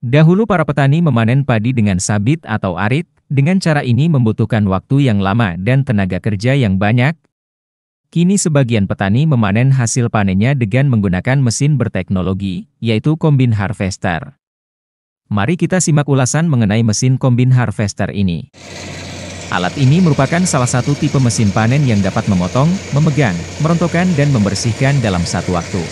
Dahulu para petani memanen padi dengan sabit atau arit, dengan cara ini membutuhkan waktu yang lama dan tenaga kerja yang banyak. Kini sebagian petani memanen hasil panennya dengan menggunakan mesin berteknologi, yaitu kombin harvester. Mari kita simak ulasan mengenai mesin kombin harvester ini. Alat ini merupakan salah satu tipe mesin panen yang dapat memotong, memegang, merontokkan dan membersihkan dalam satu waktu.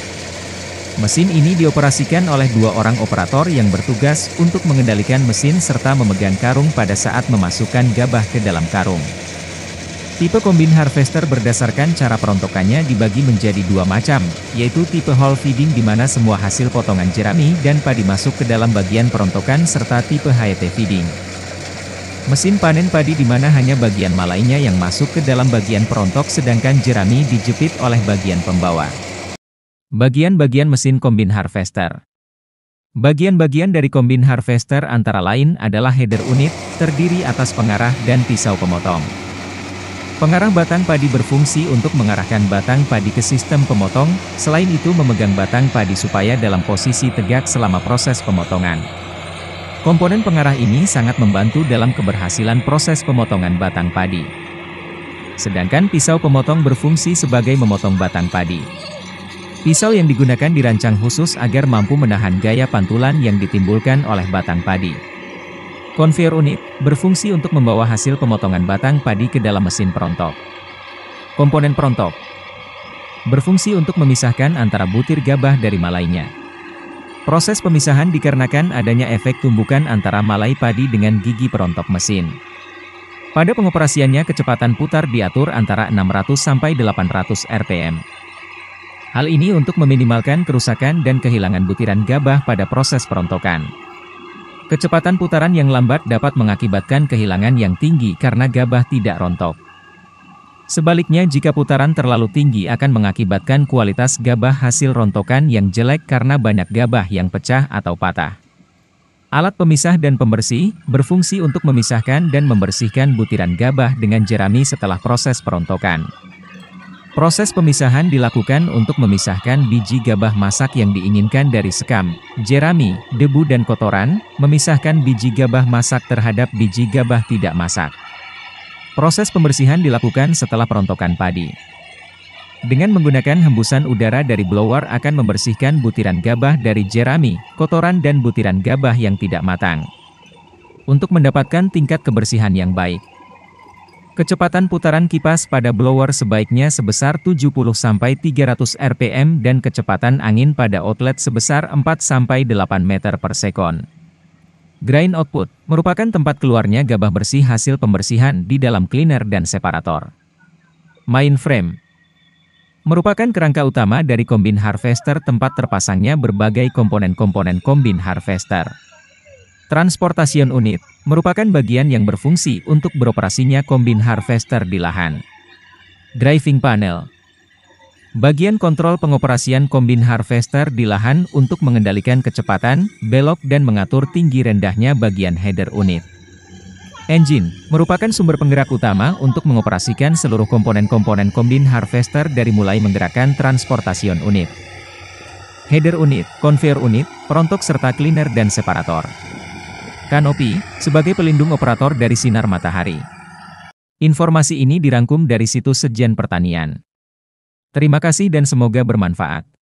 Mesin ini dioperasikan oleh dua orang operator yang bertugas untuk mengendalikan mesin serta memegang karung pada saat memasukkan gabah ke dalam karung. Tipe kombin harvester berdasarkan cara perontokannya dibagi menjadi dua macam, yaitu tipe hall feeding di mana semua hasil potongan jerami dan padi masuk ke dalam bagian perontokan serta tipe HET feeding. Mesin panen padi di mana hanya bagian malainya yang masuk ke dalam bagian perontok sedangkan jerami dijepit oleh bagian pembawa. Bagian-bagian mesin kombin harvester Bagian-bagian dari kombin harvester antara lain adalah header unit, terdiri atas pengarah dan pisau pemotong. Pengarah batang padi berfungsi untuk mengarahkan batang padi ke sistem pemotong, selain itu memegang batang padi supaya dalam posisi tegak selama proses pemotongan. Komponen pengarah ini sangat membantu dalam keberhasilan proses pemotongan batang padi. Sedangkan pisau pemotong berfungsi sebagai memotong batang padi. Pisau yang digunakan dirancang khusus agar mampu menahan gaya pantulan yang ditimbulkan oleh batang padi. Konveyor unit berfungsi untuk membawa hasil pemotongan batang padi ke dalam mesin perontok. Komponen perontok berfungsi untuk memisahkan antara butir gabah dari malainya. Proses pemisahan dikarenakan adanya efek tumbukan antara malai padi dengan gigi perontok mesin. Pada pengoperasiannya kecepatan putar diatur antara 600 sampai 800 RPM. Hal ini untuk meminimalkan kerusakan dan kehilangan butiran gabah pada proses perontokan. Kecepatan putaran yang lambat dapat mengakibatkan kehilangan yang tinggi karena gabah tidak rontok. Sebaliknya jika putaran terlalu tinggi akan mengakibatkan kualitas gabah hasil rontokan yang jelek karena banyak gabah yang pecah atau patah. Alat pemisah dan pembersih berfungsi untuk memisahkan dan membersihkan butiran gabah dengan jerami setelah proses perontokan. Proses pemisahan dilakukan untuk memisahkan biji gabah masak yang diinginkan dari sekam, jerami, debu dan kotoran, memisahkan biji gabah masak terhadap biji gabah tidak masak. Proses pembersihan dilakukan setelah perontokan padi. Dengan menggunakan hembusan udara dari blower akan membersihkan butiran gabah dari jerami, kotoran dan butiran gabah yang tidak matang. Untuk mendapatkan tingkat kebersihan yang baik, Kecepatan putaran kipas pada blower sebaiknya sebesar 70-300 rpm dan kecepatan angin pada outlet sebesar 4-8 meter per sekon. Grain output merupakan tempat keluarnya gabah bersih hasil pembersihan di dalam cleaner dan separator. Mainframe merupakan kerangka utama dari kombin harvester tempat terpasangnya berbagai komponen-komponen kombin harvester. Transportation unit merupakan bagian yang berfungsi untuk beroperasinya kombin harvester di lahan. Driving panel Bagian kontrol pengoperasian kombin harvester di lahan untuk mengendalikan kecepatan, belok dan mengatur tinggi rendahnya bagian header unit. Engine merupakan sumber penggerak utama untuk mengoperasikan seluruh komponen-komponen kombin harvester dari mulai menggerakkan transportasiun unit, header unit, conveyor unit, perontok serta cleaner dan separator kanopi, sebagai pelindung operator dari sinar matahari. Informasi ini dirangkum dari situs Sejen Pertanian. Terima kasih dan semoga bermanfaat.